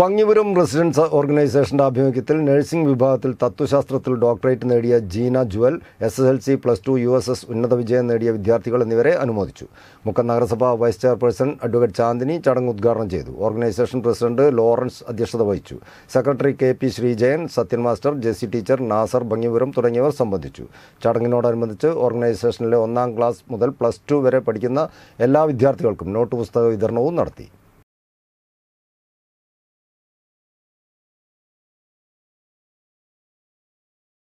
ഭംഗിപുരം residence ഓർഗനൈസേഷൻ്റെ ആഭിമുഖ്യത്തിൽ nursing വിഭാഗത്തിൽ തത്വശാസ്ത്രത്തിൽ ഡോക്ടറേറ്റ് നേടിയ Jeena Jewel S S L C plus two U S S ഉന്നത വിജയം നേടിയ വിദ്യാർത്ഥികൾ എന്നിവരെ അനുമോദിച്ചു മുക്കം നഗരസഭ വൈസ് ചെയർപേഴ്സൺ അഡ്വക്കേറ്റ് ചാന്ദിനി ചടങ്ങ് ഉദ്ഘാടനം ചെയ്തു ഓർഗനൈസേഷൻ പ്രസിഡന്റ് ലോറൻസ് അധ്യക്ഷത വഹിച്ചു secretary K P Sreejayan Sathyan master Jessy teacher Nasar Bhangipuram തുടങ്ങിയവർ സംബന്ധിച്ചു ചടങ്ങിനോടനുബന്ധിച്ച് ഓർഗനൈസേഷനിലെ ഒന്നാം ക്ലാസ് മുതൽ പ്ലസ് ടു വരെ പഠിക്കുന്ന എല്ലാ വിദ്യാർത്ഥികൾക്കും നോട്ട് പുസ്തക വിതരണവും നടത്തി